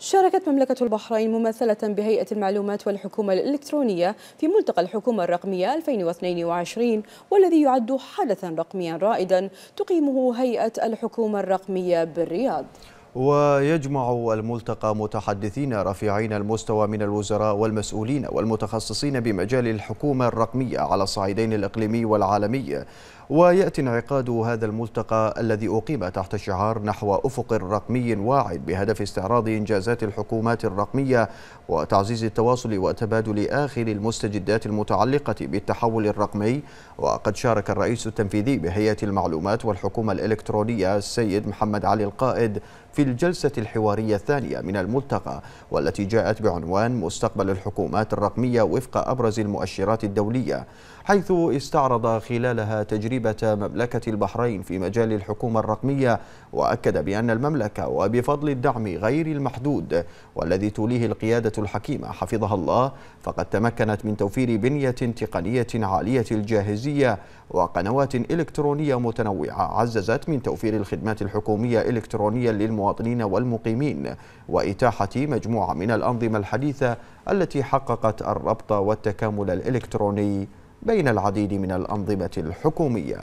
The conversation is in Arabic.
شاركت مملكة البحرين ممثلة بهيئة المعلومات والحكومة الإلكترونية في ملتقى الحكومة الرقمية 2022 والذي يعد حدثا رقميا رائدا تقيمه هيئة الحكومة الرقمية بالرياض ويجمع الملتقى متحدثين رفيعين المستوى من الوزراء والمسؤولين والمتخصصين بمجال الحكومة الرقمية على الصعيدين الإقليمي والعالمي ويأتي انعقاد هذا الملتقى الذي أقيم تحت شعار نحو أفق رقمي واعد بهدف استعراض إنجازات الحكومات الرقمية وتعزيز التواصل وتبادل آخر المستجدات المتعلقة بالتحول الرقمي وقد شارك الرئيس التنفيذي بهيئة المعلومات والحكومة الإلكترونية السيد محمد علي القائد في الجلسة الحوارية الثانية من الملتقى والتي جاءت بعنوان مستقبل الحكومات الرقمية وفق أبرز المؤشرات الدولية حيث استعرض خلالها تجريب تجربة مملكة البحرين في مجال الحكومة الرقمية وأكد بأن المملكة وبفضل الدعم غير المحدود والذي توليه القيادة الحكيمة حفظها الله فقد تمكنت من توفير بنية تقنية عالية الجاهزية وقنوات إلكترونية متنوعة عززت من توفير الخدمات الحكومية إلكترونيا للمواطنين والمقيمين وإتاحة مجموعة من الأنظمة الحديثة التي حققت الربط والتكامل الإلكتروني بين العديد من الأنظمة الحكومية